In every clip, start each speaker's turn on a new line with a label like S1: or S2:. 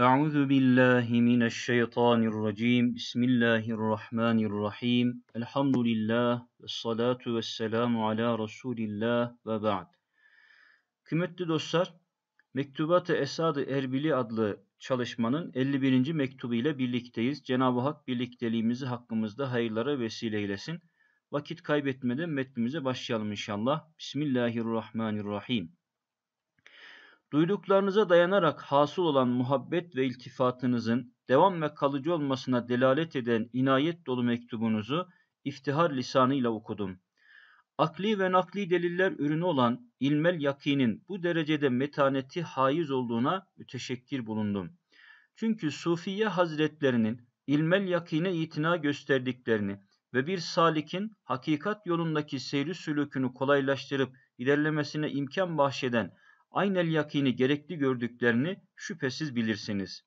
S1: أعوذ بالله من الشيطان الرجيم بسم الله الرحمن الرحيم الحمد لله والصلاة والسلام على رسول الله ve ba'd. Kıymetli dostlar, Mektubat-ı esad Erbili adlı çalışmanın 51. mektubu ile birlikteyiz. Cenab-ı Hak birlikteliğimizi hakkımızda hayırlara vesile eylesin. Vakit kaybetmeden metnimize başlayalım inşallah. Bismillahirrahmanirrahim. Duyduklarınıza dayanarak hasıl olan muhabbet ve iltifatınızın devam ve kalıcı olmasına delalet eden inayet dolu mektubunuzu iftihar lisanıyla okudum. Akli ve nakli deliller ürünü olan ilmel yakinin bu derecede metaneti haiz olduğuna müteşekkir bulundum. Çünkü Sufiye Hazretlerinin ilmel yakine itina gösterdiklerini ve bir salikin hakikat yolundaki seyri sülükünü kolaylaştırıp ilerlemesine imkan bahşeden aynel yakini gerekli gördüklerini şüphesiz bilirsiniz.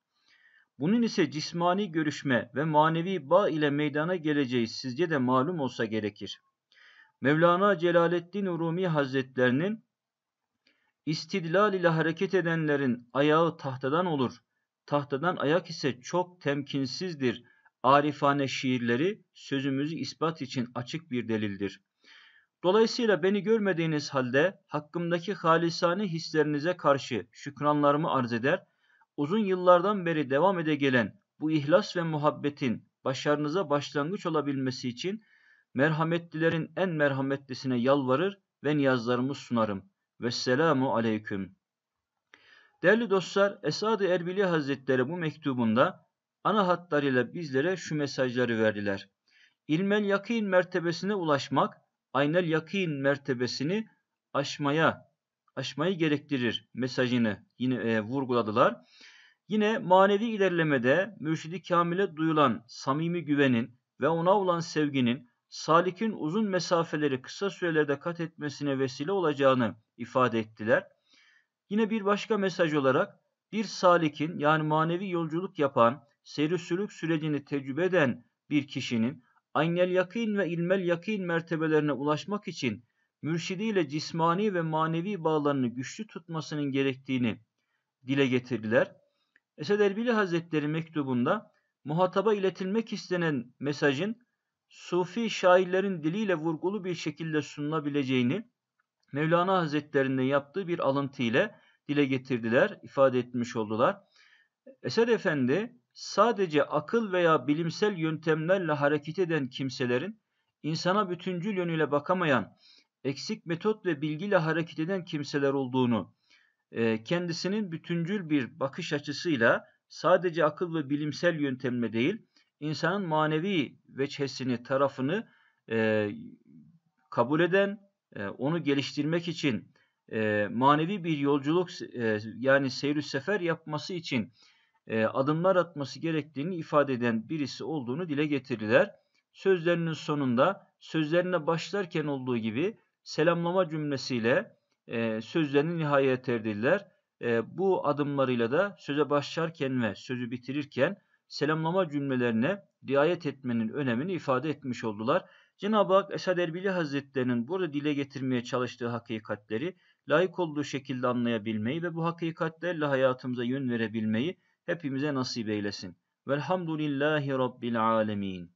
S1: Bunun ise cismani görüşme ve manevi bağ ile meydana geleceği sizce de malum olsa gerekir. Mevlana Celaleddin Rumi Hazretlerinin İstidlal ile hareket edenlerin ayağı tahtadan olur. Tahtadan ayak ise çok temkinsizdir. Arifane şiirleri sözümüzü ispat için açık bir delildir. Dolayısıyla beni görmediğiniz halde hakkımdaki halisane hislerinize karşı şükranlarımı arz eder, uzun yıllardan beri devam ede gelen bu ihlas ve muhabbetin başarınıza başlangıç olabilmesi için merhametlilerin en merhametlisine yalvarır ve niyazlarımı sunarım. Vesselamu aleyküm. Değerli dostlar, Esad-ı Erbili Hazretleri bu mektubunda ana hatlarıyla bizlere şu mesajları verdiler. İlmel yakin mertebesine ulaşmak, aynel yakın mertebesini aşmaya aşmayı gerektirir mesajını yine e, vurguladılar. Yine manevi ilerlemede mürşidi kamile duyulan samimi güvenin ve ona olan sevginin salikin uzun mesafeleri kısa sürelerde kat etmesine vesile olacağını ifade ettiler. Yine bir başka mesaj olarak bir salikin yani manevi yolculuk yapan, seri sülük sürecini tecrübe eden bir kişinin aynel yakin ve ilmel yakin mertebelerine ulaşmak için mürşidiyle cismani ve manevi bağlarını güçlü tutmasının gerektiğini dile getirdiler. Esed Erbili Hazretleri mektubunda muhataba iletilmek istenen mesajın sufi şairlerin diliyle vurgulu bir şekilde sunulabileceğini Mevlana Hazretleri'nin yaptığı bir alıntı ile dile getirdiler, ifade etmiş oldular. Eser Efendi sadece akıl veya bilimsel yöntemlerle hareket eden kimselerin, insana bütüncül yönüyle bakamayan, eksik metot ve bilgiyle hareket eden kimseler olduğunu, e, kendisinin bütüncül bir bakış açısıyla sadece akıl ve bilimsel yöntemle değil, insanın manevi veçhesini, tarafını e, kabul eden, e, onu geliştirmek için manevi bir yolculuk yani seyir sefer yapması için e, adımlar atması gerektiğini ifade eden birisi olduğunu dile getirirler. Sözlerinin sonunda sözlerine başlarken olduğu gibi selamlama cümlesiyle e, sözlerini nihayet erdirirler. E, bu adımlarıyla da söze başlarken ve sözü bitirirken selamlama cümlelerine riayet etmenin önemini ifade etmiş oldular. Cenab-ı Hak Esad Erbili Hazretleri'nin burada dile getirmeye çalıştığı hakikatleri layık olduğu şekilde anlayabilmeyi ve bu hakikatlerle hayatımıza yön verebilmeyi hepimize nasip eylesin. Velhamdülillahi Rabbil alemin.